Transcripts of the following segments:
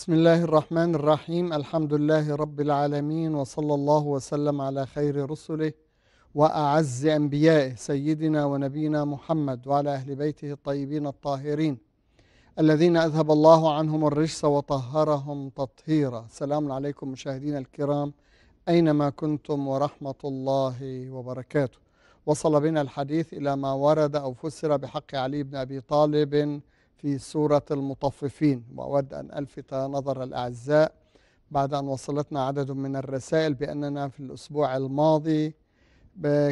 بسم الله الرحمن الرحيم الحمد لله رب العالمين وصلى الله وسلم على خير رسله وأعز أنبيائه سيدنا ونبينا محمد وعلى أهل بيته الطيبين الطاهرين الذين أذهب الله عنهم الرجس وطهرهم تطهيرا سلام عليكم مشاهدينا الكرام أينما كنتم ورحمة الله وبركاته وصل بنا الحديث إلى ما ورد أو فسر بحق علي بن أبي طالب في سورة المطففين وأود أن ألفت نظر الأعزاء بعد أن وصلتنا عدد من الرسائل بأننا في الأسبوع الماضي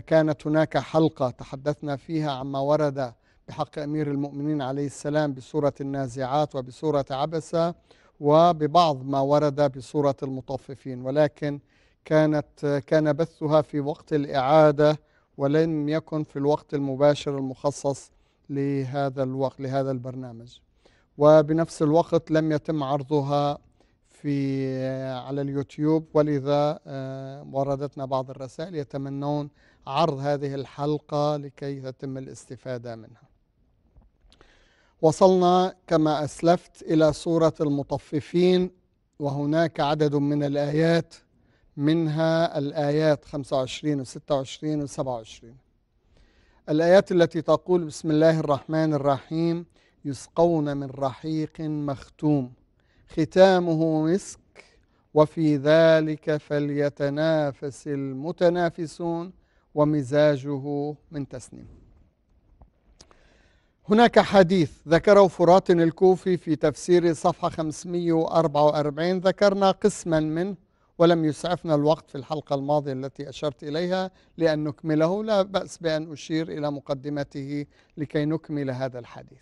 كانت هناك حلقة تحدثنا فيها عما ورد بحق أمير المؤمنين عليه السلام بسورة النازعات وبسورة عبسة وببعض ما ورد بسورة المطففين ولكن كانت كان بثها في وقت الإعادة ولم يكن في الوقت المباشر المخصص لهذا الوقت لهذا البرنامج وبنفس الوقت لم يتم عرضها في على اليوتيوب ولذا آه، وردتنا بعض الرسائل يتمنون عرض هذه الحلقة لكي تتم الاستفادة منها وصلنا كما أسلفت إلى سورة المطففين وهناك عدد من الآيات منها الآيات 25 و26 و27 الآيات التي تقول بسم الله الرحمن الرحيم يسقون من رحيق مختوم ختامه مسك وفي ذلك فليتنافس المتنافسون ومزاجه من تسنيم هناك حديث ذكره فرات الكوفي في تفسير صفحة 544 ذكرنا قسما منه ولم يسعفنا الوقت في الحلقة الماضية التي أشرت إليها لأن نكمله لا بأس بأن أشير إلى مقدمته لكي نكمل هذا الحديث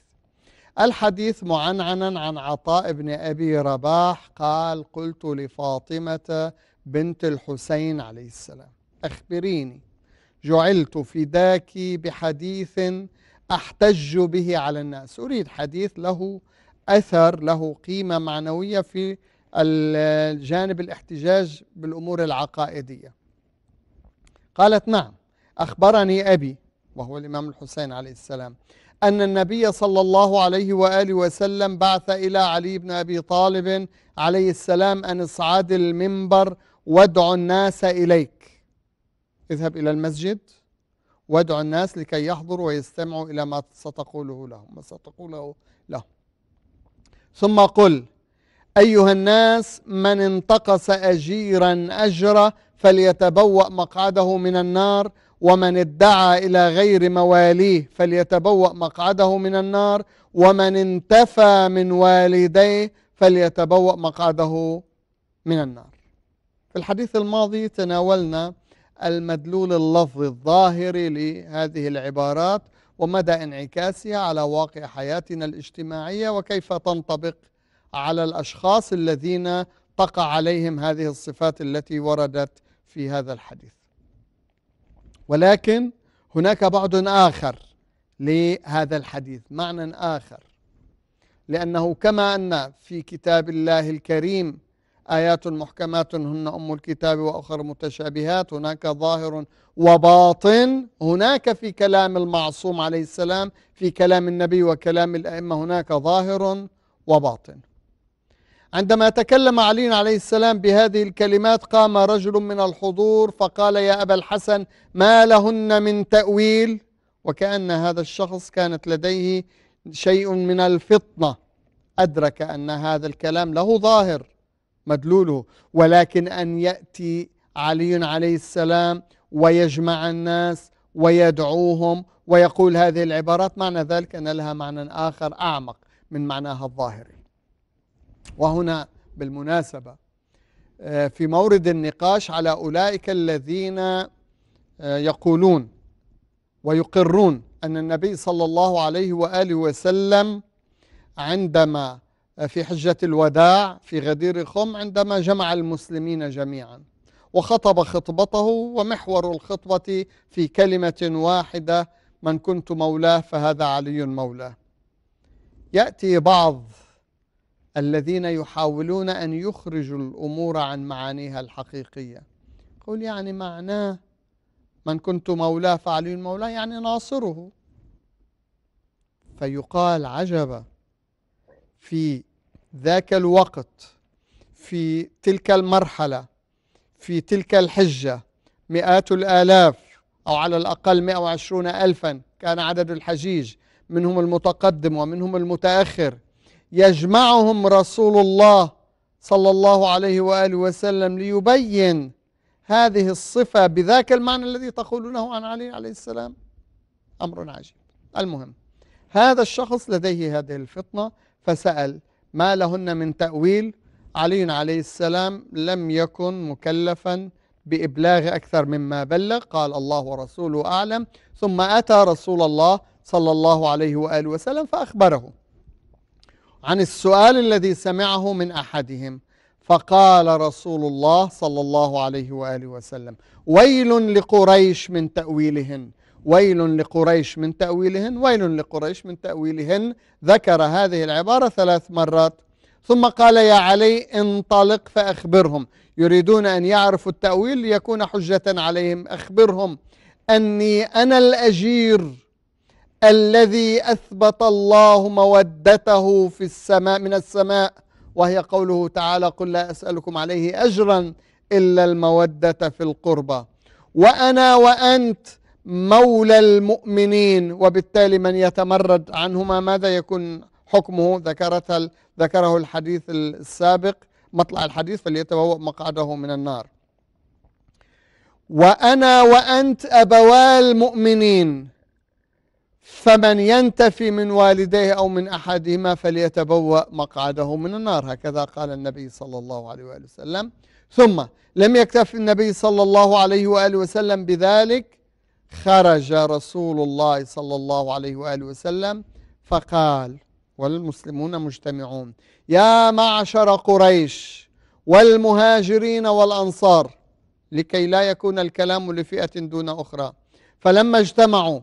الحديث معنعنا عن عطاء بن أبي رباح قال قلت لفاطمة بنت الحسين عليه السلام أخبريني جعلت فداك بحديث أحتج به على الناس أريد حديث له أثر له قيمة معنوية في الجانب الاحتجاج بالأمور العقائدية قالت نعم أخبرني أبي وهو الإمام الحسين عليه السلام أن النبي صلى الله عليه وآله وسلم بعث إلى علي بن أبي طالب عليه السلام أن اصعد المنبر وادع الناس إليك اذهب إلى المسجد وادع الناس لكي يحضروا ويستمعوا إلى ما ستقوله لهم ما ستقوله لهم ثم قل أيها الناس من انتقص أجيرا أجره فليتبوأ مقعده من النار ومن ادعى إلى غير مواليه فليتبوأ مقعده من النار ومن انتفى من والديه فليتبوأ مقعده من النار في الحديث الماضي تناولنا المدلول اللفظي الظاهري لهذه العبارات ومدى انعكاسها على واقع حياتنا الاجتماعية وكيف تنطبق على الاشخاص الذين تقع عليهم هذه الصفات التي وردت في هذا الحديث ولكن هناك بعد اخر لهذا الحديث معنى اخر لانه كما ان في كتاب الله الكريم ايات محكمات هن ام الكتاب واخر متشابهات هناك ظاهر وباطن هناك في كلام المعصوم عليه السلام في كلام النبي وكلام الائمه هناك ظاهر وباطن عندما تكلم علي عليه السلام بهذه الكلمات قام رجل من الحضور فقال يا أبا الحسن ما لهن من تأويل وكأن هذا الشخص كانت لديه شيء من الفطنة أدرك أن هذا الكلام له ظاهر مدلوله ولكن أن يأتي علي عليه السلام ويجمع الناس ويدعوهم ويقول هذه العبارات معنى ذلك أن لها معنى آخر أعمق من معناها الظاهري وهنا بالمناسبة آه، في مورد النقاش على أولئك الذين آه، يقولون ويقرون أن النبي صلى الله عليه وآله وسلم عندما آه، في حجة الوداع في غدير خم عندما جمع المسلمين جميعا وخطب خطبته ومحور الخطبة في كلمة واحدة من كنت مولاه فهذا علي مولاه يأتي بعض الذين يحاولون أن يخرجوا الأمور عن معانيها الحقيقية قل يعني معناه من كنت مولاه فعلي مولاه يعني ناصره فيقال عجبا في ذاك الوقت في تلك المرحلة في تلك الحجة مئات الآلاف أو على الأقل وعشرون ألفا كان عدد الحجيج منهم المتقدم ومنهم المتأخر يجمعهم رسول الله صلى الله عليه وآله وسلم ليبين هذه الصفة بذاك المعنى الذي تقولونه عن علي عليه السلام أمر عجيب المهم هذا الشخص لديه هذه الفطنة فسأل ما لهن من تأويل علي عليه السلام لم يكن مكلفا بإبلاغ أكثر مما بلغ قال الله ورسوله أعلم ثم أتى رسول الله صلى الله عليه وآله وسلم فأخبره عن السؤال الذي سمعه من أحدهم فقال رسول الله صلى الله عليه وآله وسلم ويل لقريش من تأويلهن ويل لقريش من تأويلهن ويل لقريش من تأويلهن ذكر هذه العبارة ثلاث مرات ثم قال يا علي انطلق فأخبرهم يريدون أن يعرفوا التأويل ليكون حجة عليهم أخبرهم أني أنا الأجير الذي أثبت الله مودته في السماء من السماء وهي قوله تعالى قل لا أسألكم عليه أجرا إلا المودة في القربى وأنا وأنت مولى المؤمنين وبالتالي من يتمرد عنهما ماذا يكون حكمه ذكرتها ذكره الحديث السابق مطلع الحديث فليتبوأ مقعده من النار وأنا وأنت ابوال المؤمنين فمن ينتفي من والديه أو من أحدهما فليتبوأ مقعده من النار هكذا قال النبي صلى الله عليه وآله وسلم ثم لم يكتف النبي صلى الله عليه وآله وسلم بذلك خرج رسول الله صلى الله عليه وآله وسلم فقال والمسلمون مجتمعون يا معشر قريش والمهاجرين والأنصار لكي لا يكون الكلام لفئة دون أخرى فلما اجتمعوا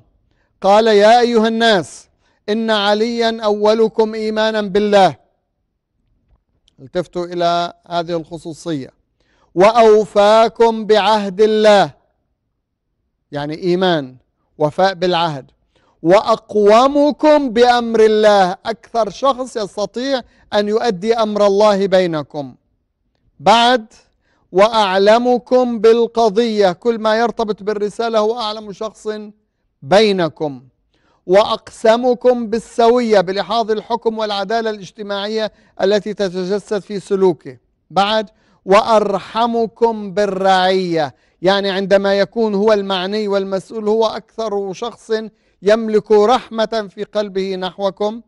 قال يا أيها الناس إن عليا أولكم إيمانا بالله التفتوا إلى هذه الخصوصية وأوفاكم بعهد الله يعني إيمان وفاء بالعهد وأقومكم بأمر الله أكثر شخص يستطيع أن يؤدي أمر الله بينكم بعد وأعلمكم بالقضية كل ما يرتبط بالرسالة هو أعلم شخص بينكم وأقسمكم بالسوية بلحاظ الحكم والعدالة الاجتماعية التي تتجسد في سلوكه بعد وأرحمكم بالرعية يعني عندما يكون هو المعني والمسؤول هو أكثر شخص يملك رحمة في قلبه نحوكم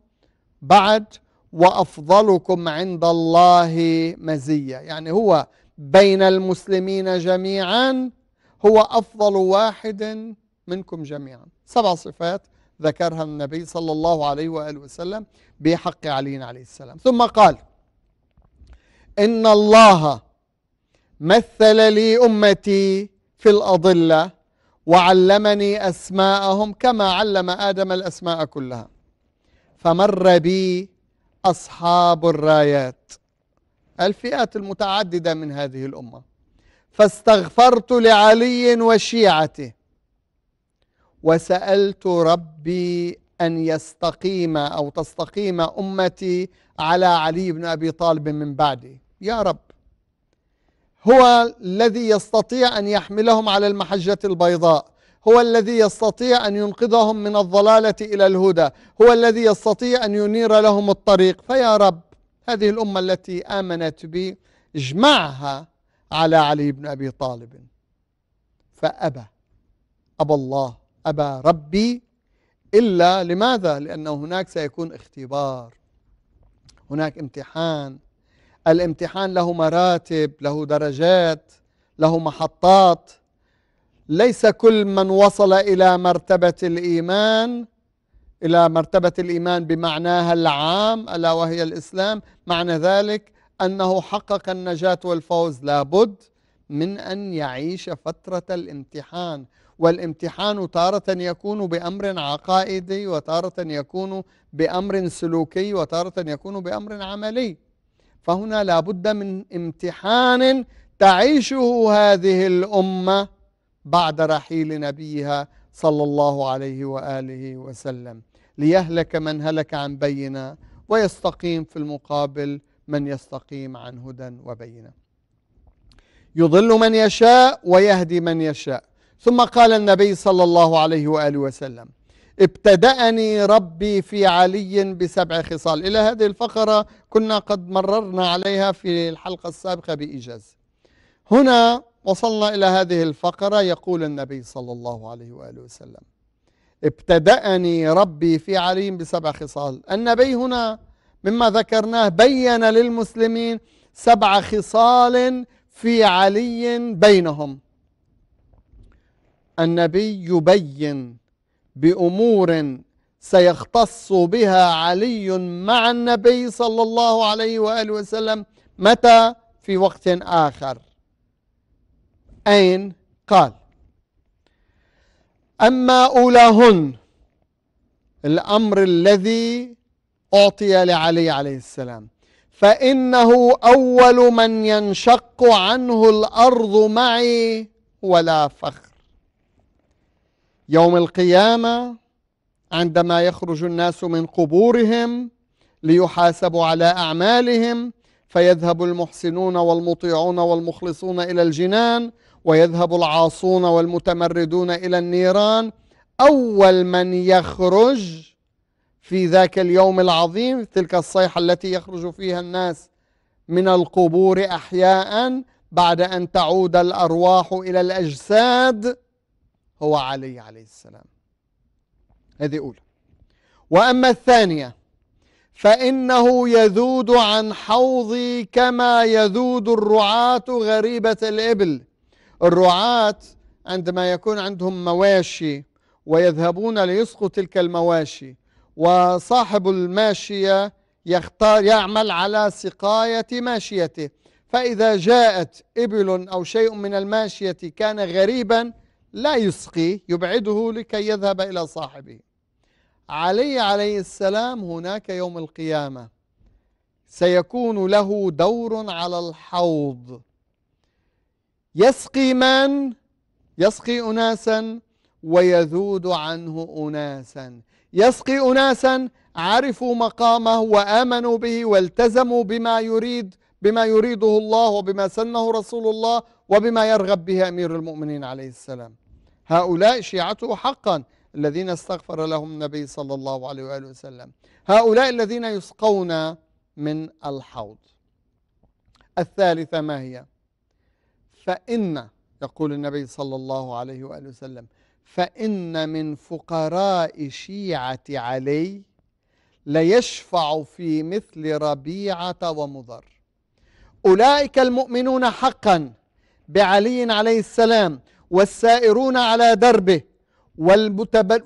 بعد وأفضلكم عند الله مزية يعني هو بين المسلمين جميعا هو أفضل واحد منكم جميعا سبع صفات ذكرها النبي صلى الله عليه وآله وسلم بحق علي عليه السلام ثم قال إن الله مثل لي أمتي في الأضلة وعلمني أسماءهم كما علم آدم الأسماء كلها فمر بي أصحاب الرايات الفئات المتعددة من هذه الأمة فاستغفرت لعلي وشيعته وسألت ربي أن يستقيم أو تستقيم أمتي على علي بن أبي طالب من بعدي يا رب هو الذي يستطيع أن يحملهم على المحجة البيضاء هو الذي يستطيع أن ينقذهم من الضلالة إلى الهدى هو الذي يستطيع أن ينير لهم الطريق فيا رب هذه الأمة التي آمنت بي اجمعها على علي بن أبي طالب فأبى أبى الله أبا ربي إلا لماذا؟ لأنه هناك سيكون اختبار هناك امتحان الامتحان له مراتب له درجات له محطات ليس كل من وصل إلى مرتبة الإيمان إلى مرتبة الإيمان بمعناها العام ألا وهي الإسلام معنى ذلك أنه حقق النجاة والفوز لابد من أن يعيش فترة الامتحان والامتحان تارة يكون بأمر عقائدي وتارة يكون بأمر سلوكي وتارة يكون بأمر عملي فهنا لابد من امتحان تعيشه هذه الأمة بعد رحيل نبيها صلى الله عليه وآله وسلم ليهلك من هلك عن بينه ويستقيم في المقابل من يستقيم عن هدى وبينه يضل من يشاء ويهدي من يشاء ثم قال النبي صلى الله عليه وآله وسلم ابتدأني ربي في علي بسبع خصال إلى هذه الفقرة كنا قد مررنا عليها في الحلقة السابقة بإيجاز هنا وصلنا إلى هذه الفقرة يقول النبي صلى الله عليه وآله وسلم ابتدأني ربي في علي بسبع خصال النبي هنا مما ذكرناه بين للمسلمين سبع خصال في علي بينهم النبي يبين بأمور سيختص بها علي مع النبي صلى الله عليه وآله وسلم متى في وقت آخر أين قال أما أولاهن الأمر الذي أعطي لعلي عليه السلام فإنه أول من ينشق عنه الأرض معي ولا فخر يوم القيامة عندما يخرج الناس من قبورهم ليحاسبوا على أعمالهم فيذهب المحسنون والمطيعون والمخلصون إلى الجنان ويذهب العاصون والمتمردون إلى النيران أول من يخرج في ذاك اليوم العظيم تلك الصيحة التي يخرج فيها الناس من القبور أحياء بعد أن تعود الأرواح إلى الأجساد هو علي عليه السلام هذه أولى وأما الثانية فإنه يذود عن حوضي كما يذود الرعاة غريبة الإبل الرعاة عندما يكون عندهم مواشي ويذهبون ليسقوا تلك المواشي وصاحب الماشية يختار يعمل على سقاية ماشيته فإذا جاءت إبل أو شيء من الماشية كان غريبا لا يسقي يبعده لكي يذهب إلى صاحبه علي عليه السلام هناك يوم القيامة سيكون له دور على الحوض يسقي من يسقي أناسا ويذود عنه أناسا يسقي أناسا عرفوا مقامه وآمنوا به والتزموا بما يريد بما يريده الله وبما سنه رسول الله وبما يرغب به أمير المؤمنين عليه السلام هؤلاء شيعته حقا الذين استغفر لهم النبي صلى الله عليه وآله وسلم هؤلاء الذين يسقون من الحوض الثالثة ما هي فإن يقول النبي صلى الله عليه وآله وسلم فإن من فقراء شيعة علي ليشفع في مثل ربيعة ومضر أولئك المؤمنون حقاً بعلي عليه السلام والسائرون على دربه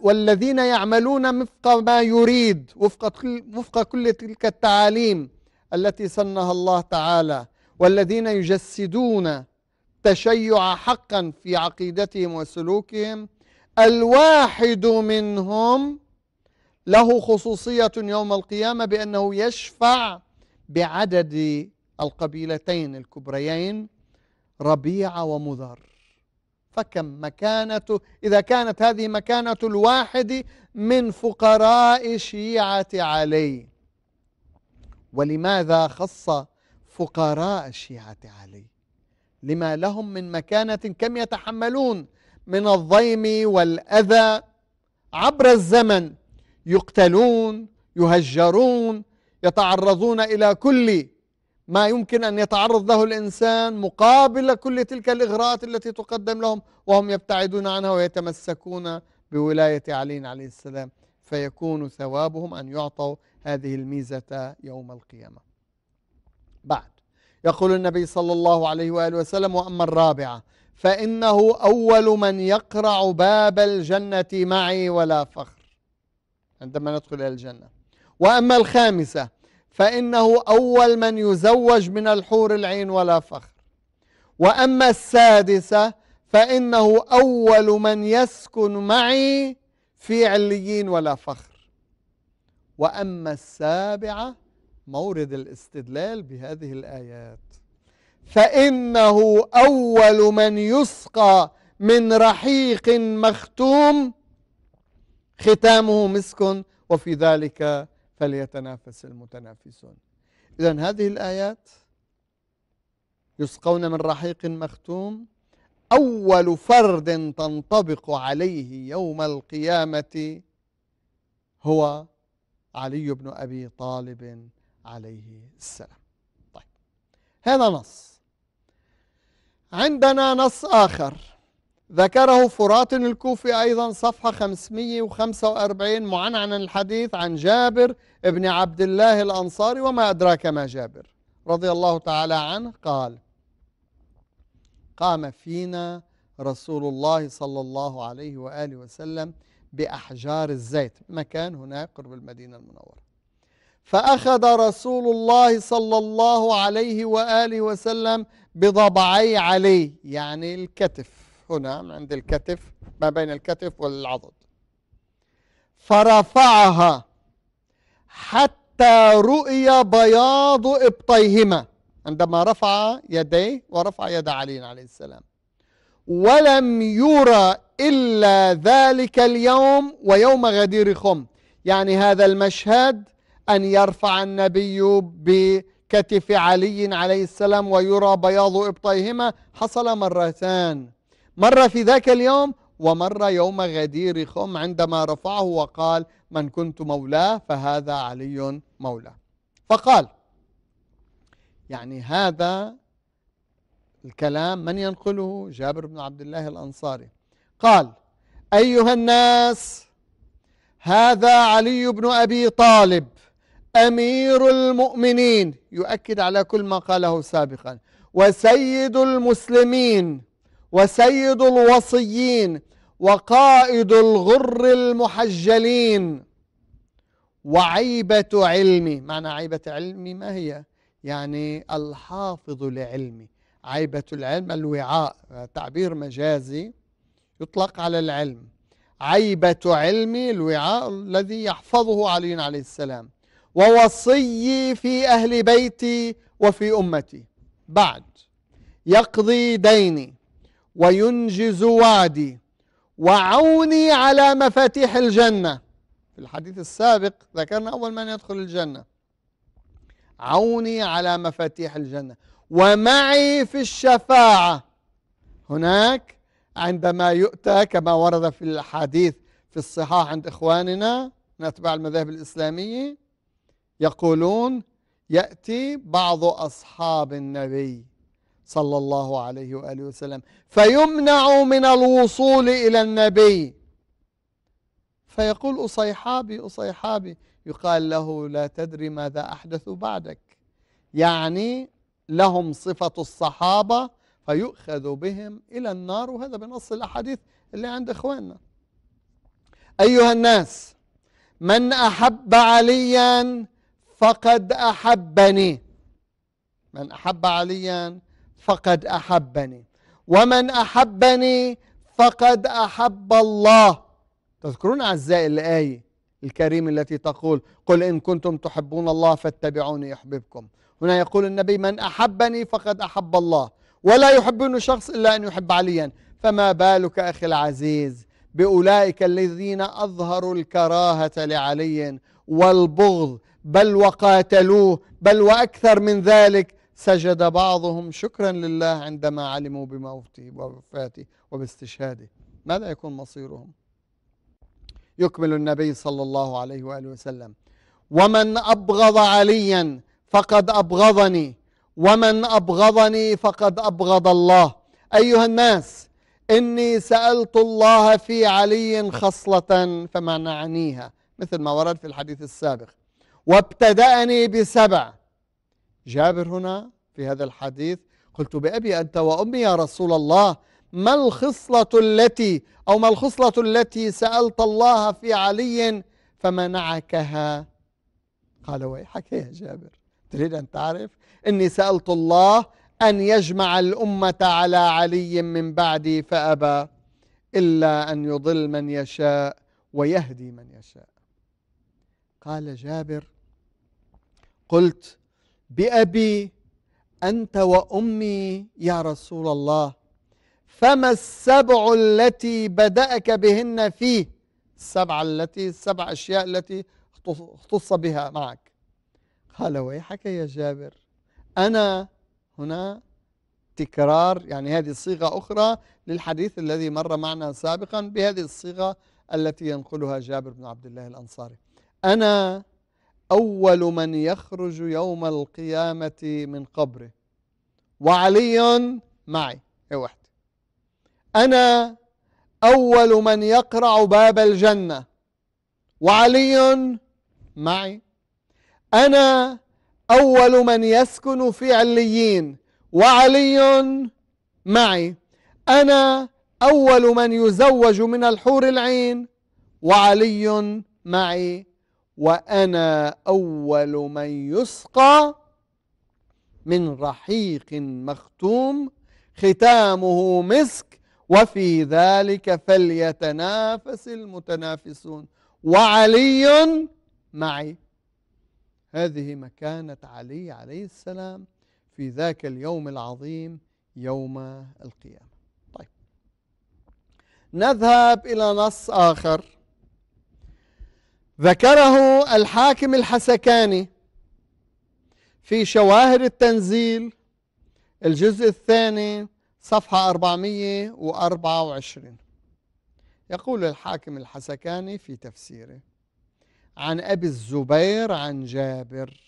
والذين يعملون وفق ما يريد وفق كل, وفق كل تلك التعاليم التي سنها الله تعالى والذين يجسدون تشيع حقا في عقيدتهم وسلوكهم الواحد منهم له خصوصية يوم القيامة بأنه يشفع بعدد القبيلتين الكبريين ربيعة ومضر فكم مكانته إذا كانت هذه مكانة الواحد من فقراء شيعة علي ولماذا خص فقراء شيعة علي لما لهم من مكانة كم يتحملون من الضيم والأذى عبر الزمن يقتلون يهجرون يتعرضون إلى كل ما يمكن أن يتعرض له الإنسان مقابل كل تلك الإغراءات التي تقدم لهم وهم يبتعدون عنها ويتمسكون بولاية علي عليه السلام فيكون ثوابهم أن يعطوا هذه الميزة يوم القيامة بعد يقول النبي صلى الله عليه وآله وسلم وأما الرابعة فإنه أول من يقرع باب الجنة معي ولا فخر عندما ندخل إلى الجنة وأما الخامسة فإنه أول من يزوج من الحور العين ولا فخر وأما السادسة فإنه أول من يسكن معي في عليين ولا فخر وأما السابعة مورد الاستدلال بهذه الآيات فإنه أول من يسقى من رحيق مختوم ختامه مسك وفي ذلك فليتنافس المتنافسون إذا هذه الآيات يسقون من رحيق مختوم أول فرد تنطبق عليه يوم القيامة هو علي بن أبي طالب عليه السلام طيب هذا نص عندنا نص آخر ذكره فرات الكوفي أيضا صفحة 545 عن الحديث عن جابر بن عبد الله الأنصاري وما أدراك ما جابر رضي الله تعالى عنه قال قام فينا رسول الله صلى الله عليه وآله وسلم بأحجار الزيت مكان هناك قرب المدينة المنورة فأخذ رسول الله صلى الله عليه وآله وسلم بضبعي علي يعني الكتف هنا عند الكتف ما بين الكتف والعضد فرفعها حتى رؤي بياض ابطيهما عندما رفع يديه ورفع يد علي عليه السلام ولم يرى إلا ذلك اليوم ويوم غدير خم يعني هذا المشهد أن يرفع النبي بكتف علي عليه السلام ويرى بياض إبطيهما حصل مرتان مرة في ذاك اليوم ومرة يوم غدير خم عندما رفعه وقال من كنت مولاه فهذا علي مولاه فقال يعني هذا الكلام من ينقله جابر بن عبد الله الأنصاري قال أيها الناس هذا علي بن أبي طالب أمير المؤمنين يؤكد على كل ما قاله سابقا وسيد المسلمين وسيد الوصيين وقائد الغر المحجلين وعيبة علمي معنى عيبة علمي ما هي يعني الحافظ لعلمي عيبة العلم الوعاء تعبير مجازي يطلق على العلم عيبة علمي الوعاء الذي يحفظه علي عليه السلام ووصيي في أهل بيتي وفي أمتي بعد يقضي ديني وينجز وعدي وعوني على مفاتيح الجنة في الحديث السابق ذكرنا أول من يدخل الجنة عوني على مفاتيح الجنة ومعي في الشفاعة هناك عندما يؤتى كما ورد في الحديث في الصحاح عند إخواننا من أتباع المذاهب الإسلامية يقولون يأتي بعض أصحاب النبي صلى الله عليه وآله وسلم فيمنع من الوصول إلى النبي فيقول أصيحابي أصيحابي يقال له لا تدري ماذا أحدث بعدك يعني لهم صفة الصحابة فيؤخذ بهم إلى النار وهذا بنص الأحاديث اللي عند إخواننا أيها الناس من أحب عليا فقد أحبني من أحب عليا فقد احبني ومن احبني فقد احب الله تذكرون اعزائي الايه الكريم التي تقول قل ان كنتم تحبون الله فاتبعوني يحببكم هنا يقول النبي من احبني فقد احب الله ولا يحبني شخص الا ان يحب عليا فما بالك اخي العزيز باولئك الذين اظهروا الكراهه لعلي والبغض بل وقاتلوه بل واكثر من ذلك سجد بعضهم شكرا لله عندما علموا بموته ووفاته وباستشهاده ماذا يكون مصيرهم يكمل النبي صلى الله عليه وآله وسلم ومن أبغض عليا فقد أبغضني ومن أبغضني فقد أبغض الله أيها الناس إني سألت الله في علي خصلة فمنعنيها مثل ما ورد في الحديث السابق وابتدأني بسبع جابر هنا في هذا الحديث قلت بأبي أنت وأمي يا رسول الله ما الخصلة التي أو ما الخصلة التي سألت الله في علي فمنعكها قال ويحك يا جابر تريد أن تعرف إني سألت الله أن يجمع الأمة على علي من بعدي فأبى إلا أن يضل من يشاء ويهدي من يشاء قال جابر قلت بأبي أنت وأمي يا رسول الله فما السبع التي بدأك بهن فيه السبع التي السبع أشياء التي اختص بها معك قال ويحك يا جابر أنا هنا تكرار يعني هذه صيغة أخرى للحديث الذي مر معنا سابقا بهذه الصيغة التي ينقلها جابر بن عبد الله الأنصاري أنا أول من يخرج يوم القيامة من قبره وعلي معي أي وحدي أنا أول من يقرع باب الجنة وعلي معي أنا أول من يسكن في عليين وعلي معي أنا أول من يزوج من الحور العين وعلي معي وأنا أول من يسقى من رحيق مختوم ختامه مسك وفي ذلك فليتنافس المتنافسون وعلي معي هذه مكانة علي عليه السلام في ذاك اليوم العظيم يوم القيامة طيب نذهب إلى نص آخر ذكره الحاكم الحسكاني في شواهد التنزيل الجزء الثاني صفحة 424 يقول الحاكم الحسكاني في تفسيره عن أبي الزبير عن جابر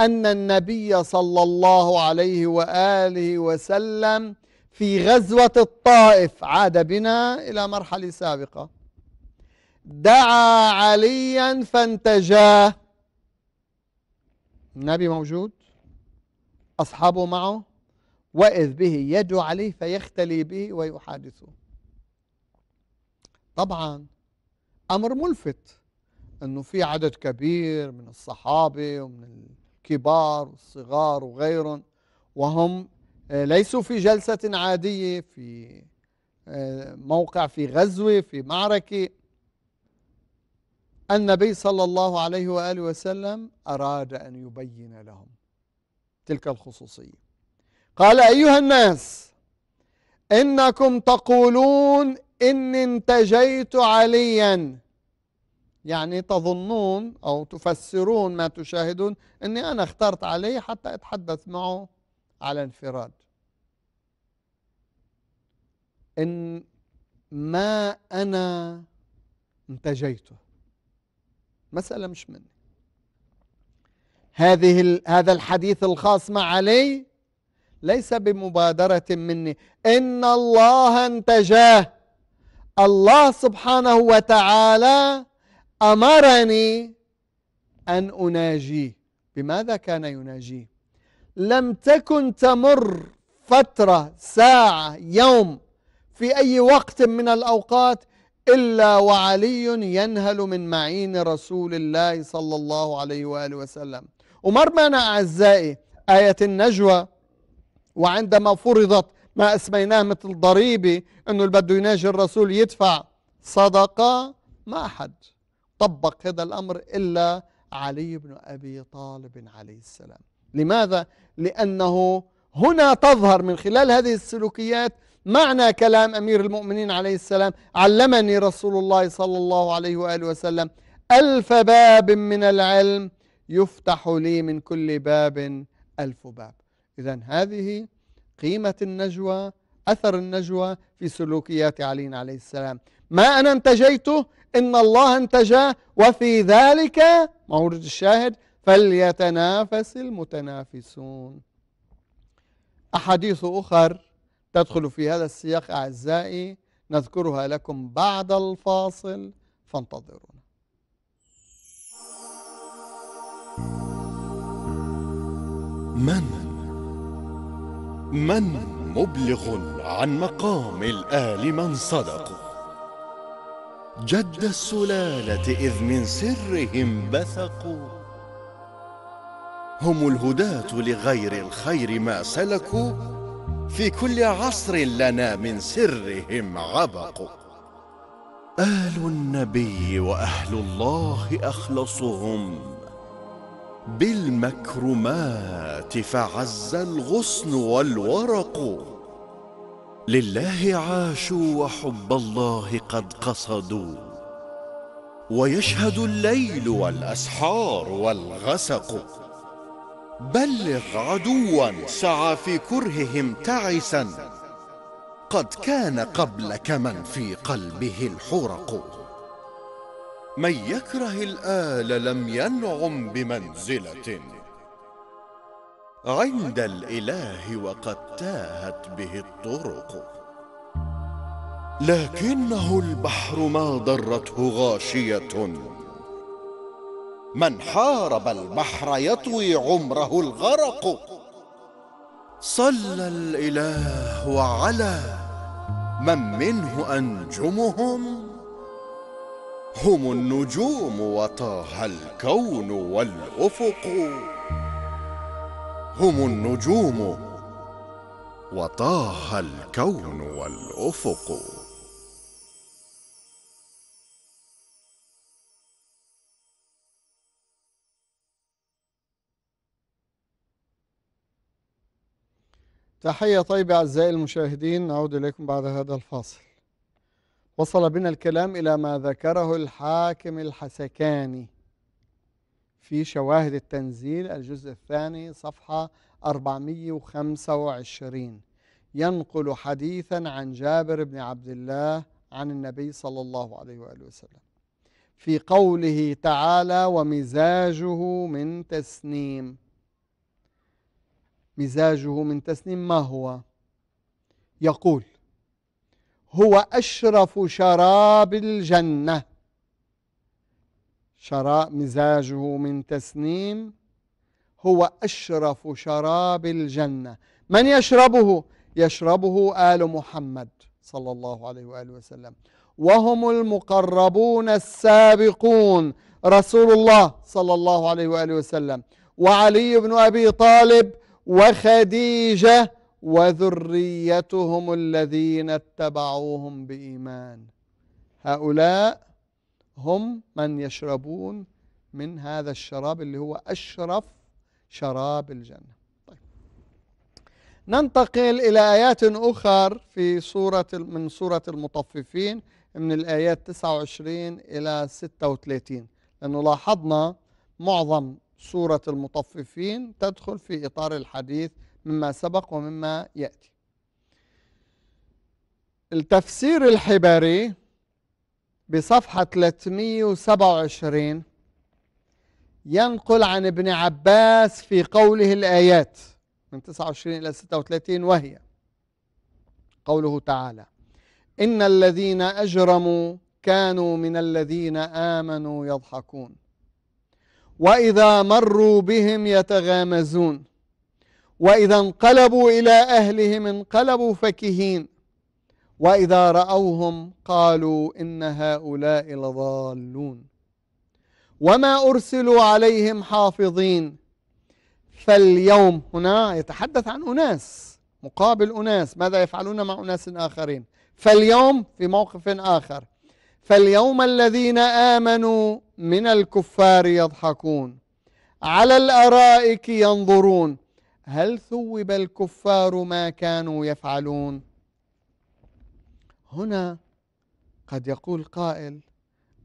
أن النبي صلى الله عليه وآله وسلم في غزوة الطائف عاد بنا إلى مرحلة سابقة دعا عليا فانتجاه النبي موجود أصحابه معه وإذ به يدعو عليه فيختلي به ويحادثه طبعا أمر ملفت أنه في عدد كبير من الصحابة ومن الكبار والصغار وغيرهم وهم آه، ليسوا في جلسة عادية في آه، موقع في غزوة في معركة النبي صلى الله عليه وآله وسلم أراد أن يبين لهم تلك الخصوصية قال أيها الناس إنكم تقولون إن انتجيت عليا يعني تظنون أو تفسرون ما تشاهدون أني أنا اخترت علي حتى أتحدث معه على انفراد إن ما أنا انتجيته مسألة مش مني هذه هذا الحديث الخاص مع علي ليس بمبادرة مني إن الله انتجاه الله سبحانه وتعالى أمرني أن أناجيه بماذا كان يناجيه لم تكن تمر فترة ساعة يوم في أي وقت من الأوقات إلا وعلي ينهل من معين رسول الله صلى الله عليه وآله وسلم ومر معنا أعزائي آية النجوى وعندما فرضت ما أسميناه مثل ضريبة أنه اللي بده يناجي الرسول يدفع صدقة ما أحد طبق هذا الأمر إلا علي بن أبي طالب عليه السلام لماذا؟ لأنه هنا تظهر من خلال هذه السلوكيات معنى كلام أمير المؤمنين عليه السلام علمني رسول الله صلى الله عليه وآله وسلم ألف باب من العلم يفتح لي من كل باب ألف باب إذا هذه قيمة النجوى أثر النجوى في سلوكيات علي عليه السلام ما أنا انتجيته إن الله انتجاه وفي ذلك مورد الشاهد فليتنافس المتنافسون أحاديث أخر تدخل في هذا السياق أعزائي نذكرها لكم بعد الفاصل فانتظرونا من من مبلغ عن مقام الآل من صدقوا جد السلالة إذ من سرهم بثقوا هم الهداة لغير الخير ما سلكوا في كل عصر لنا من سرهم عبق آل النبي وأهل الله أخلصهم بالمكرمات فعز الغصن والورق لله عاشوا وحب الله قد قصدوا ويشهد الليل والأسحار والغسق بلغ عدوا سعى في كرههم تعسا قد كان قبلك من في قلبه الحرق من يكره الآل لم ينعم بمنزلة عند الإله وقد تاهت به الطرق لكنه البحر ما ضرته غاشية من حارب البحر يطوي عمره الغرق صلى الاله على من منه انجمهم هم النجوم وطه الكون والافق هم النجوم وطه الكون والافق تحية طيبة أعزائي المشاهدين نعود إليكم بعد هذا الفاصل وصل بنا الكلام إلى ما ذكره الحاكم الحسكاني في شواهد التنزيل الجزء الثاني صفحة 425 ينقل حديثا عن جابر بن عبد الله عن النبي صلى الله عليه وآله وسلم في قوله تعالى ومزاجه من تسنيم مزاجه من تسنيم ما هو يقول هو أشرف شراب الجنة شراب مزاجه من تسنيم هو أشرف شراب الجنة من يشربه؟ يشربه آل محمد صلى الله عليه وآله وسلم وهم المقربون السابقون رسول الله صلى الله عليه وآله وسلم وعلي بن أبي طالب وخديجة وذريتهم الذين اتبعوهم بإيمان هؤلاء هم من يشربون من هذا الشراب اللي هو أشرف شراب الجنة طيب. ننتقل إلى آيات أخر في سورة من سورة المطففين من الآيات 29 إلى 36 لأنه لاحظنا معظم سورة المطففين تدخل في إطار الحديث مما سبق ومما يأتي التفسير الحباري بصفحة 327 ينقل عن ابن عباس في قوله الآيات من 29 إلى 36 وهي قوله تعالى إن الذين أجرموا كانوا من الذين آمنوا يضحكون وإذا مروا بهم يتغامزون وإذا انقلبوا إلى أهلهم انقلبوا فكهين وإذا رأوهم قالوا إن هؤلاء لضالون وما أرسلوا عليهم حافظين فاليوم هنا يتحدث عن أناس مقابل أناس ماذا يفعلون مع أناس آخرين فاليوم في موقف آخر فاليوم الذين آمنوا من الكفار يضحكون على الارائك ينظرون هل ثوب الكفار ما كانوا يفعلون هنا قد يقول قائل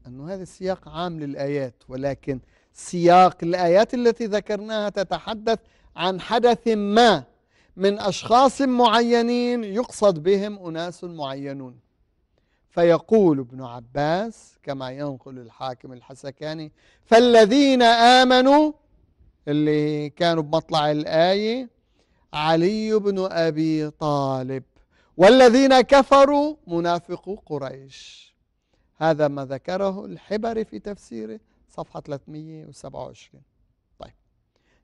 أن هذا السياق عام للآيات ولكن سياق الآيات التي ذكرناها تتحدث عن حدث ما من أشخاص معينين يقصد بهم أناس معينون فيقول ابن عباس كما ينقل الحاكم الحسكاني فالذين آمنوا اللي كانوا بمطلع الآية علي بن أبي طالب والذين كفروا منافق قريش هذا ما ذكره الحبري في تفسيره صفحة 327 طيب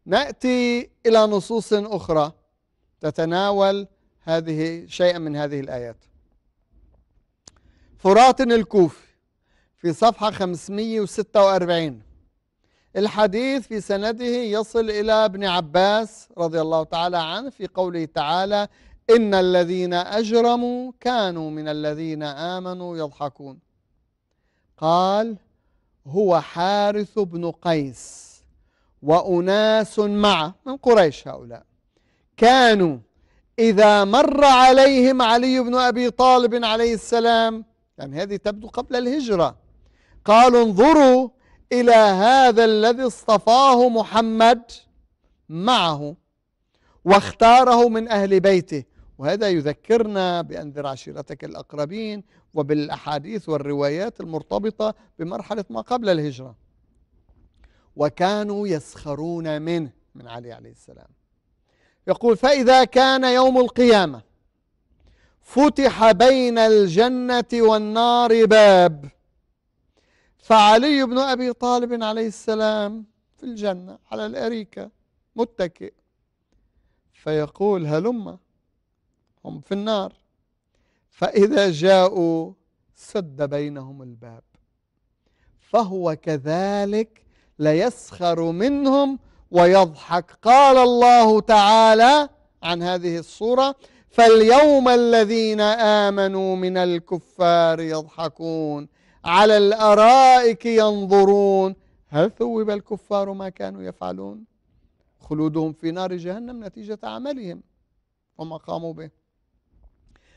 نأتي إلى نصوص أخرى تتناول هذه شيئا من هذه الآيات فرات الكوفي في صفحة 546 الحديث في سنده يصل إلى ابن عباس رضي الله تعالى عنه في قوله تعالى إن الذين أجرموا كانوا من الذين آمنوا يضحكون قال هو حارث بن قيس وأناس معه من قريش هؤلاء كانوا إذا مر عليهم علي بن أبي طالب عليه السلام يعني هذه تبدو قبل الهجرة قالوا انظروا إلى هذا الذي اصطفاه محمد معه واختاره من أهل بيته وهذا يذكرنا بأنذر عشيرتك الأقربين وبالأحاديث والروايات المرتبطة بمرحلة ما قبل الهجرة وكانوا يسخرون منه من علي عليه السلام يقول فإذا كان يوم القيامة فتح بين الجنة والنار باب فعلي بن أبي طالب عليه السلام في الجنة على الأريكة متكئ فيقول هلم هم في النار فإذا جاءوا سد بينهم الباب فهو كذلك ليسخر منهم ويضحك قال الله تعالى عن هذه الصورة فاليوم الذين آمنوا من الكفار يضحكون على الأرائك ينظرون هل ثوب الكفار ما كانوا يفعلون خلودهم في نار جهنم نتيجة عملهم وما قاموا به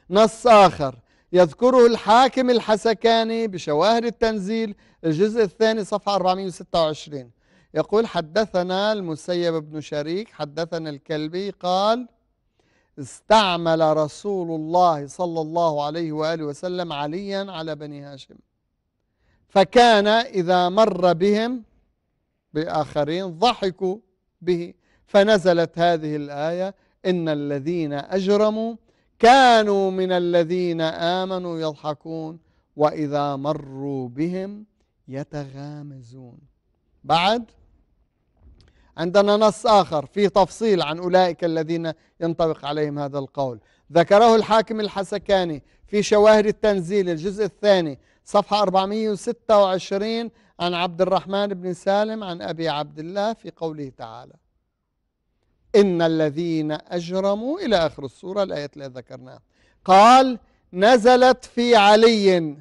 نص آخر يذكره الحاكم الحسكاني بشواهد التنزيل الجزء الثاني صفحة 426 يقول حدثنا المسيب بن شريك حدثنا الكلبي قال استعمل رسول الله صلى الله عليه وآله وسلم عليا على بني هاشم فكان إذا مر بهم بآخرين ضحكوا به فنزلت هذه الآية إن الذين أجرموا كانوا من الذين آمنوا يضحكون وإذا مروا بهم يتغامزون بعد عندنا نص آخر فيه تفصيل عن أولئك الذين ينطبق عليهم هذا القول ذكره الحاكم الحسكاني في شواهد التنزيل الجزء الثاني صفحة 426 عن عبد الرحمن بن سالم عن أبي عبد الله في قوله تعالى إن الذين أجرموا إلى آخر السورة الآية التي ذكرناها قال نزلت في علي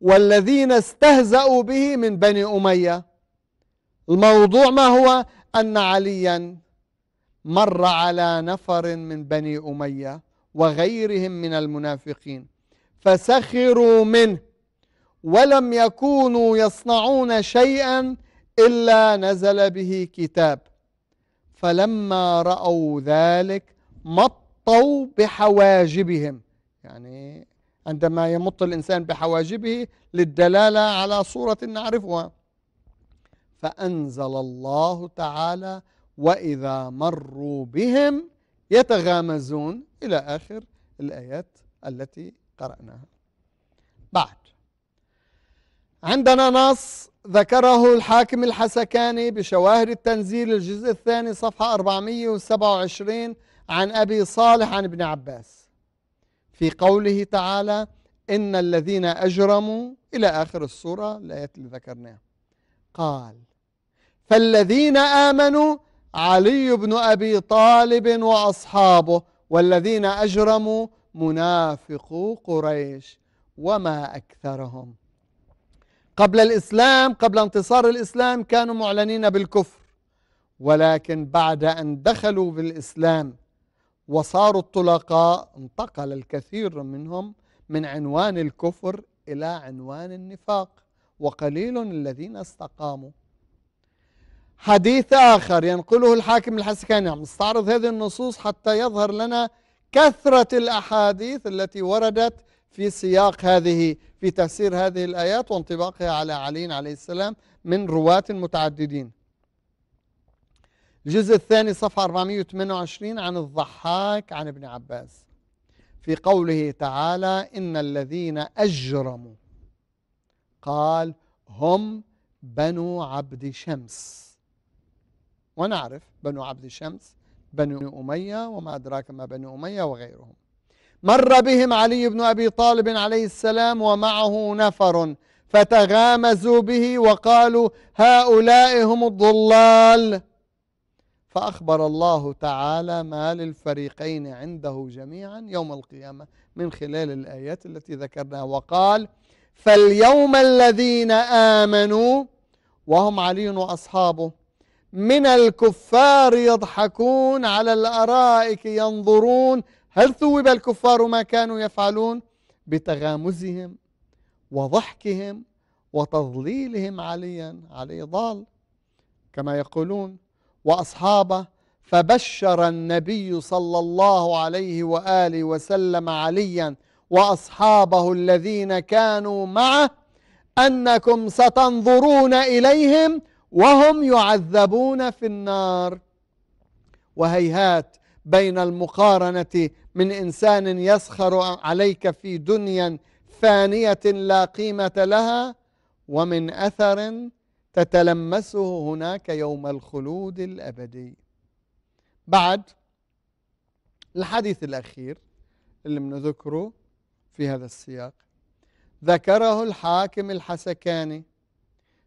والذين استهزأوا به من بني أمية الموضوع ما هو أن عليا مر على نفر من بني أمية وغيرهم من المنافقين فسخروا منه ولم يكونوا يصنعون شيئا إلا نزل به كتاب فلما رأوا ذلك مطوا بحواجبهم يعني عندما يمط الإنسان بحواجبه للدلالة على صورة نعرفها فأنزل الله تعالى وإذا مروا بهم يتغامزون إلى آخر الآيات التي قرأناها بعد عندنا نص ذكره الحاكم الحسكاني بشواهد التنزيل الجزء الثاني صفحة 427 عن أبي صالح عن ابن عباس في قوله تعالى إن الذين أجرموا إلى آخر السورة الآيات اللي ذكرناها قال فالذين آمنوا علي بن أبي طالب وأصحابه والذين أجرموا منافقو قريش وما أكثرهم قبل الإسلام قبل انتصار الإسلام كانوا معلنين بالكفر ولكن بعد أن دخلوا بالإسلام وصاروا الطلقاء انتقل الكثير منهم من عنوان الكفر إلى عنوان النفاق وقليل الذين استقاموا حديث آخر ينقله الحاكم الحسكاني عم نستعرض هذه النصوص حتى يظهر لنا كثرة الأحاديث التي وردت في سياق هذه في تفسير هذه الآيات وانطباقها على علي عليه السلام من رواة متعددين الجزء الثاني صفحة 428 عن الضحاك عن ابن عباس في قوله تعالى إن الذين أجرموا قال هم بنو عبد شمس ونعرف بنو عبد شمس بنو أمية وما أدراك ما بنو أمية وغيرهم مر بهم علي بن أبي طالب عليه السلام ومعه نفر فتغامزوا به وقالوا هؤلاء هم الضلال فأخبر الله تعالى ما للفريقين عنده جميعا يوم القيامة من خلال الآيات التي ذكرناها وقال فاليوم الذين آمنوا وهم علي وأصحابه من الكفار يضحكون على الأرائك ينظرون هل ثوب الكفار ما كانوا يفعلون بتغامزهم وضحكهم وتضليلهم عليا علي ضال كما يقولون وأصحابه فبشر النبي صلى الله عليه وآله وسلم عليا وأصحابه الذين كانوا معه أنكم ستنظرون إليهم وهم يعذبون في النار وهيهات بين المقارنة من إنسان يسخر عليك في دنيا فانية لا قيمة لها ومن أثر تتلمسه هناك يوم الخلود الأبدي بعد الحديث الأخير اللي بنذكره في هذا السياق ذكره الحاكم الحسكاني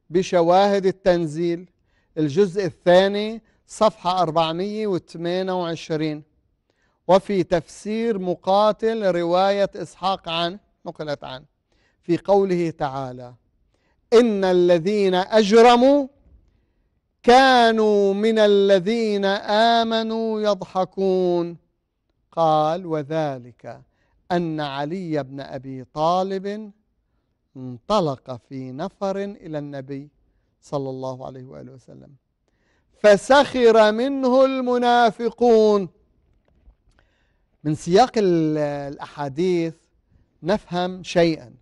بشواهد التنزيل الجزء الثاني صفحة 428 وفي تفسير مقاتل رواية إسحاق عن نقلت عن في قوله تعالى إن الذين أجرموا كانوا من الذين آمنوا يضحكون قال وذلك أن علي بن أبي طالب انطلق في نفر إلى النبي صلى الله عليه وآله وسلم فسخر منه المنافقون من سياق الأحاديث نفهم شيئا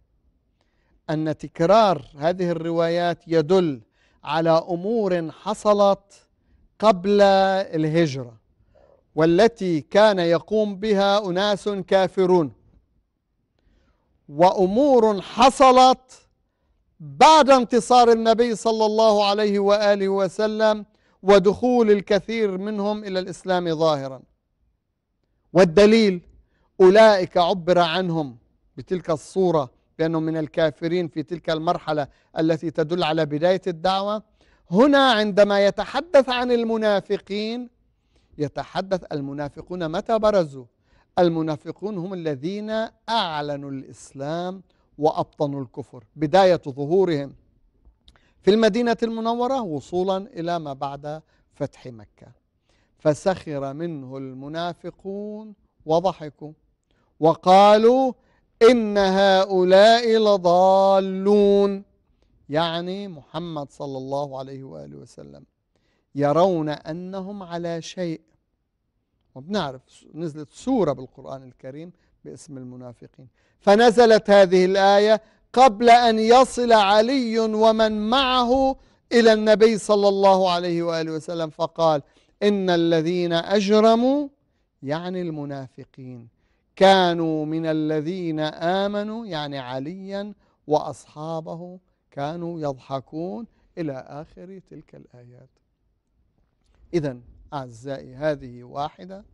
أن تكرار هذه الروايات يدل على أمور حصلت قبل الهجرة والتي كان يقوم بها أناس كافرون وأمور حصلت بعد انتصار النبي صلى الله عليه وآله وسلم ودخول الكثير منهم إلى الإسلام ظاهرا والدليل أولئك عبر عنهم بتلك الصورة بأنهم من الكافرين في تلك المرحلة التي تدل على بداية الدعوة هنا عندما يتحدث عن المنافقين يتحدث المنافقون متى برزوا المنافقون هم الذين أعلنوا الإسلام وأبطنوا الكفر بداية ظهورهم في المدينة المنورة وصولا إلى ما بعد فتح مكة فسخر منه المنافقون وضحكوا وقالوا إن هؤلاء لضالون يعني محمد صلى الله عليه وآله وسلم يرون أنهم على شيء وبنعرف نزلت سورة بالقرآن الكريم باسم المنافقين فنزلت هذه الآية قبل أن يصل علي ومن معه إلى النبي صلى الله عليه وآله وسلم فقال إن الذين أجرموا يعني المنافقين كانوا من الذين آمنوا يعني عليا وأصحابه كانوا يضحكون إلى آخر تلك الآيات إذا أعزائي هذه واحدة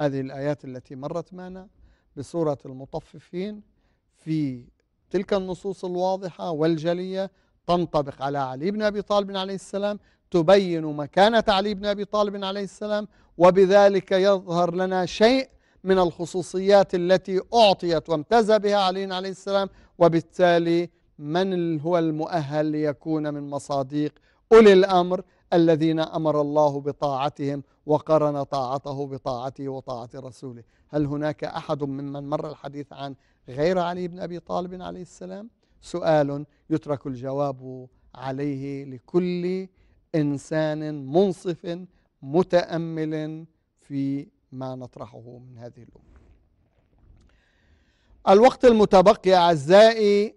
هذه الآيات التي مرت معنا بسورة المطففين في تلك النصوص الواضحة والجلية تنطبق على علي بن أبي طالب عليه السلام تبين مكانة علي بن أبي طالب عليه السلام وبذلك يظهر لنا شيء من الخصوصيات التي أعطيت وامتزى بها علي عليه السلام وبالتالي من هو المؤهل ليكون من مصادق أولي الأمر الذين أمر الله بطاعتهم وقرن طاعته بطاعته وطاعة رسوله هل هناك أحد ممن مر الحديث عن غير علي بن أبي طالب عليه السلام سؤال يترك الجواب عليه لكل إنسان منصف متأمل في ما نطرحه من هذه الأمور الوقت المتبقي أعزائي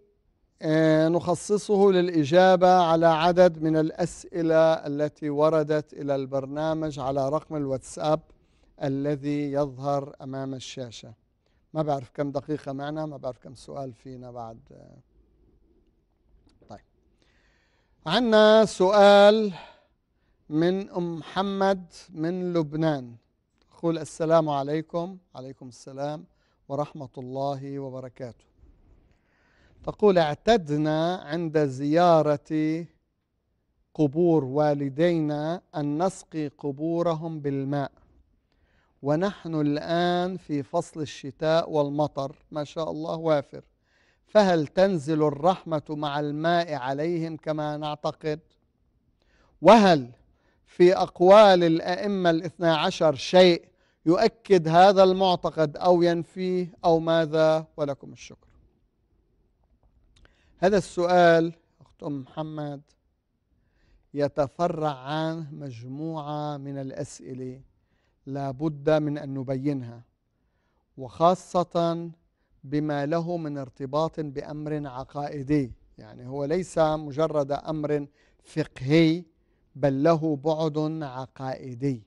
آه، نخصصه للإجابة على عدد من الأسئلة التي وردت إلى البرنامج على رقم الواتساب الذي يظهر أمام الشاشة ما بعرف كم دقيقة معنا ما بعرف كم سؤال فينا بعد طيب عندنا سؤال من أم محمد من لبنان تقول السلام عليكم عليكم السلام ورحمة الله وبركاته تقول اعتدنا عند زيارة قبور والدينا أن نسقي قبورهم بالماء ونحن الآن في فصل الشتاء والمطر ما شاء الله وافر فهل تنزل الرحمة مع الماء عليهم كما نعتقد وهل في أقوال الأئمة الاثنى عشر شيء يؤكد هذا المعتقد أو ينفيه أو ماذا ولكم الشكر هذا السؤال أخت أم محمد يتفرع عن مجموعة من الأسئلة لابد من أن نبينها وخاصة بما له من ارتباط بأمر عقائدي يعني هو ليس مجرد أمر فقهي بل له بعد عقائدي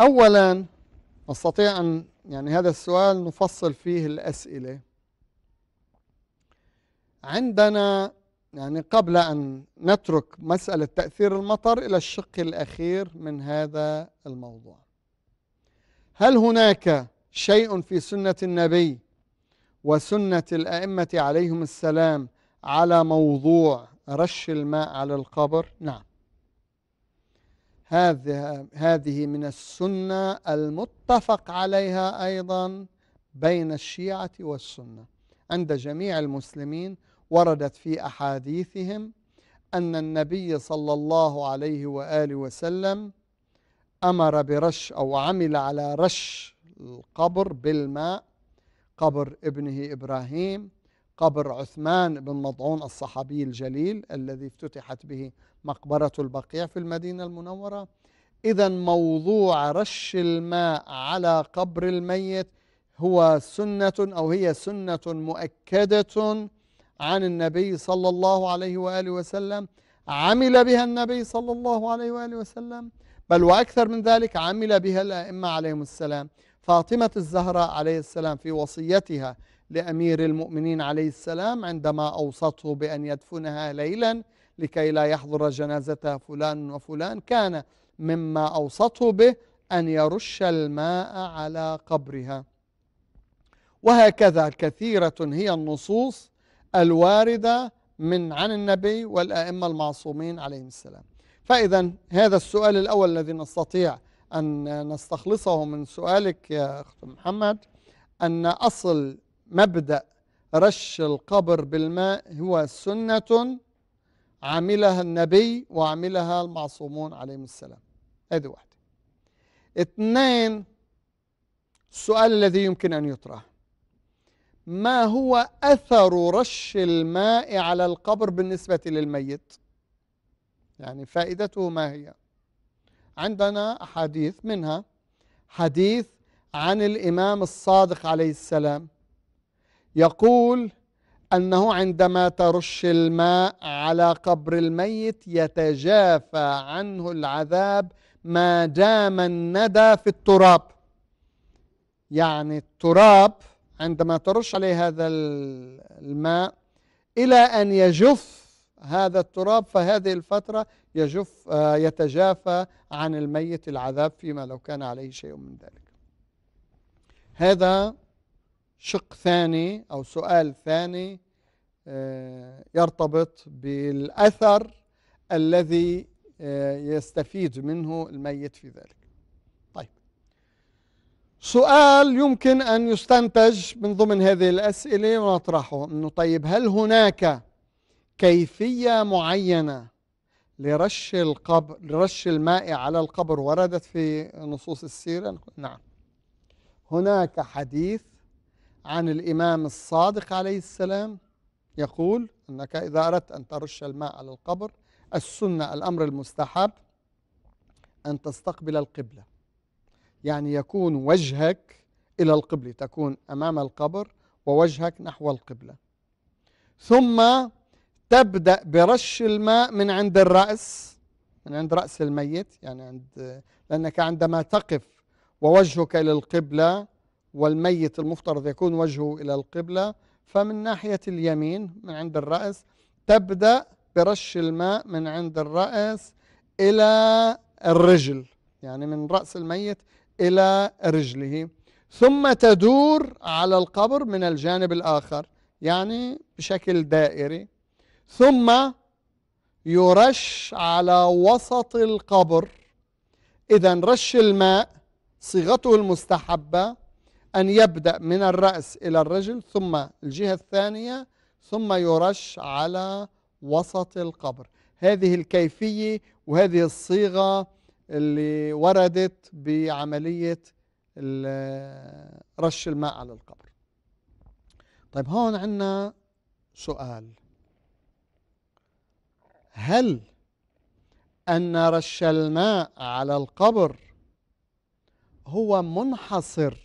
أولا نستطيع أن يعني هذا السؤال نفصل فيه الأسئلة عندنا يعني قبل أن نترك مسألة تأثير المطر إلى الشق الأخير من هذا الموضوع هل هناك شيء في سنة النبي وسنة الأئمة عليهم السلام على موضوع رش الماء على القبر نعم هذه هذه من السنة المتفق عليها أيضا بين الشيعة والسنة عند جميع المسلمين وردت في أحاديثهم أن النبي صلى الله عليه وآله وسلم أمر برش أو عمل على رش القبر بالماء قبر ابنه إبراهيم قبر عثمان بن مضعون الصحابي الجليل الذي افتتحت به مقبرة البقيع في المدينة المنورة إذا موضوع رش الماء على قبر الميت هو سنة أو هي سنة مؤكدة عن النبي صلى الله عليه وآله وسلم عمل بها النبي صلى الله عليه وآله وسلم بل وأكثر من ذلك عمل بها الأئمة عليهم السلام فاطمة الزهراء عليه السلام في وصيتها لأمير المؤمنين عليه السلام عندما أوصته بأن يدفنها ليلا لكي لا يحضر جنازتها فلان وفلان كان مما أوصته به أن يرش الماء على قبرها وهكذا كثيرة هي النصوص الواردة من عن النبي والأئمة المعصومين عليهم السلام فإذا هذا السؤال الأول الذي نستطيع أن نستخلصه من سؤالك يا أخت محمد أن أصل مبدأ رش القبر بالماء هو سنة عملها النبي وعملها المعصومون عليهم السلام هذه واحدة اثنين السؤال الذي يمكن أن يطرح ما هو أثر رش الماء على القبر بالنسبة للميت يعني فائدته ما هي عندنا أحاديث منها حديث عن الإمام الصادق عليه السلام يقول أنه عندما ترش الماء على قبر الميت يتجافى عنه العذاب ما دام الندى في التراب يعني التراب عندما ترش عليه هذا الماء إلى أن يجف هذا التراب فهذه الفترة يجف آه، يتجافى عن الميت العذاب فيما لو كان عليه شيء من ذلك هذا شق ثاني أو سؤال ثاني آه، يرتبط بالأثر الذي آه، يستفيد منه الميت في ذلك سؤال يمكن أن يستنتج من ضمن هذه الأسئلة ونطرحه أنه طيب هل هناك كيفية معينة لرش القبر لرش الماء على القبر وردت في نصوص السيرة نعم هناك حديث عن الإمام الصادق عليه السلام يقول أنك إذا أردت أن ترش الماء على القبر السنة الأمر المستحب أن تستقبل القبلة يعني يكون وجهك إلى القبلة تكون أمام القبر ووجهك نحو القبلة ثم تبدأ برش الماء من عند الرأس من عند رأس الميت يعني عند لأنك عندما تقف ووجهك إلى القبلة والميت المفترض يكون وجهه إلى القبلة فمن ناحية اليمين من عند الرأس تبدأ برش الماء من عند الرأس إلى الرجل يعني من رأس الميت إلى رجله ثم تدور على القبر من الجانب الآخر يعني بشكل دائري ثم يرش على وسط القبر إذا رش الماء صيغته المستحبة أن يبدأ من الرأس إلى الرجل ثم الجهة الثانية ثم يرش على وسط القبر هذه الكيفية وهذه الصيغة اللي وردت بعملية رش الماء على القبر طيب هون عندنا سؤال هل أن رش الماء على القبر هو منحصر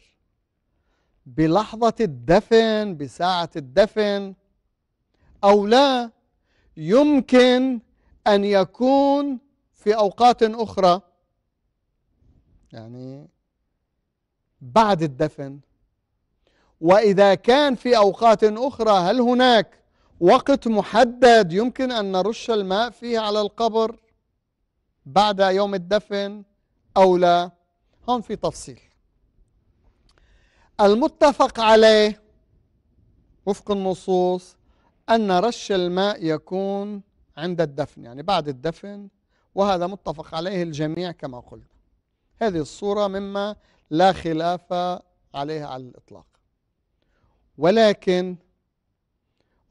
بلحظة الدفن بساعة الدفن أو لا يمكن أن يكون في أوقات أخرى يعني بعد الدفن وإذا كان في أوقات أخرى هل هناك وقت محدد يمكن أن نرش الماء فيه على القبر بعد يوم الدفن أو لا هون في تفصيل المتفق عليه وفق النصوص أن رش الماء يكون عند الدفن يعني بعد الدفن وهذا متفق عليه الجميع كما قلت هذه الصورة مما لا خلاف عليها على الإطلاق ولكن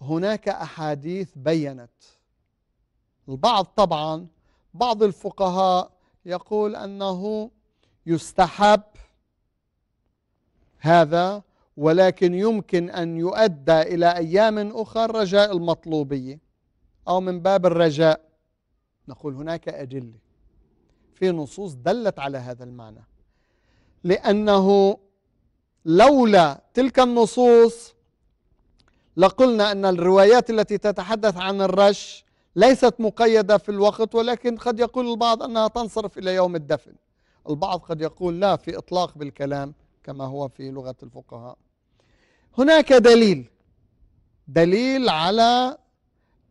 هناك أحاديث بيّنت البعض طبعا بعض الفقهاء يقول أنه يستحب هذا ولكن يمكن أن يؤدى إلى أيام أخرى رجاء المطلوبية أو من باب الرجاء نقول هناك أدلة في نصوص دلت على هذا المعنى لأنه لولا تلك النصوص لقلنا أن الروايات التي تتحدث عن الرش ليست مقيدة في الوقت ولكن قد يقول البعض أنها تنصرف إلى يوم الدفن البعض قد يقول لا في إطلاق بالكلام كما هو في لغة الفقهاء هناك دليل دليل على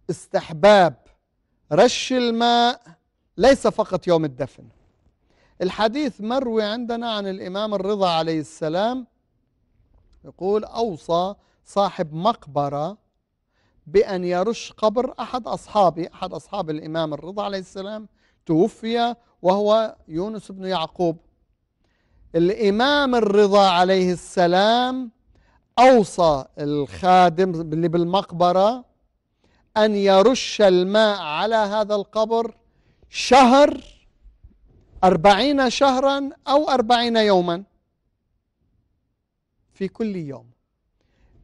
استحباب رش الماء ليس فقط يوم الدفن الحديث مروي عندنا عن الإمام الرضا عليه السلام يقول أوصى صاحب مقبرة بأن يرش قبر أحد أصحابي أحد أصحاب الإمام الرضا عليه السلام توفي وهو يونس بن يعقوب الإمام الرضا عليه السلام أوصى الخادم اللي بالمقبرة أن يرش الماء على هذا القبر شهر أربعين شهرا أو أربعين يوما في كل يوم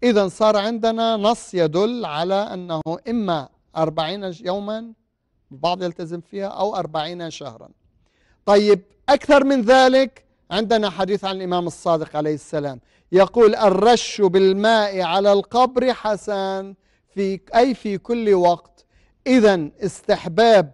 إذا صار عندنا نص يدل على أنه إما أربعين يوما البعض يلتزم فيها أو أربعين شهرا طيب أكثر من ذلك عندنا حديث عن الإمام الصادق عليه السلام يقول الرش بالماء على القبر حسن في أي في كل وقت إذا استحباب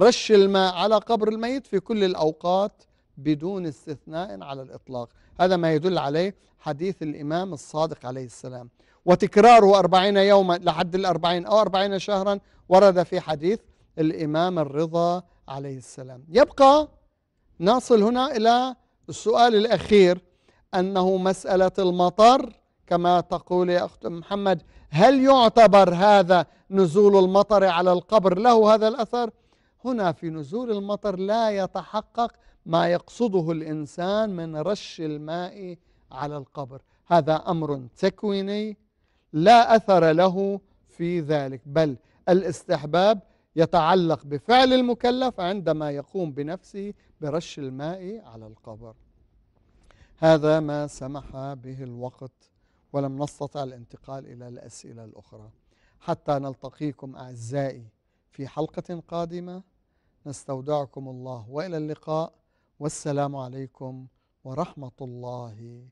رش الماء على قبر الميت في كل الأوقات بدون استثناء على الإطلاق هذا ما يدل عليه حديث الإمام الصادق عليه السلام وتكراره أربعين يوما لحد الأربعين أو أربعين شهرا ورد في حديث الإمام الرضا عليه السلام يبقى نصل هنا إلى السؤال الأخير أنه مسألة المطر كما تقول يا أخت محمد هل يعتبر هذا نزول المطر على القبر له هذا الأثر هنا في نزول المطر لا يتحقق ما يقصده الإنسان من رش الماء على القبر هذا أمر تكويني لا أثر له في ذلك بل الاستحباب يتعلق بفعل المكلف عندما يقوم بنفسه برش الماء على القبر هذا ما سمح به الوقت ولم نستطع الانتقال إلى الأسئلة الأخرى حتى نلتقيكم أعزائي في حلقة قادمة نستودعكم الله والى اللقاء والسلام عليكم ورحمه الله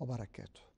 وبركاته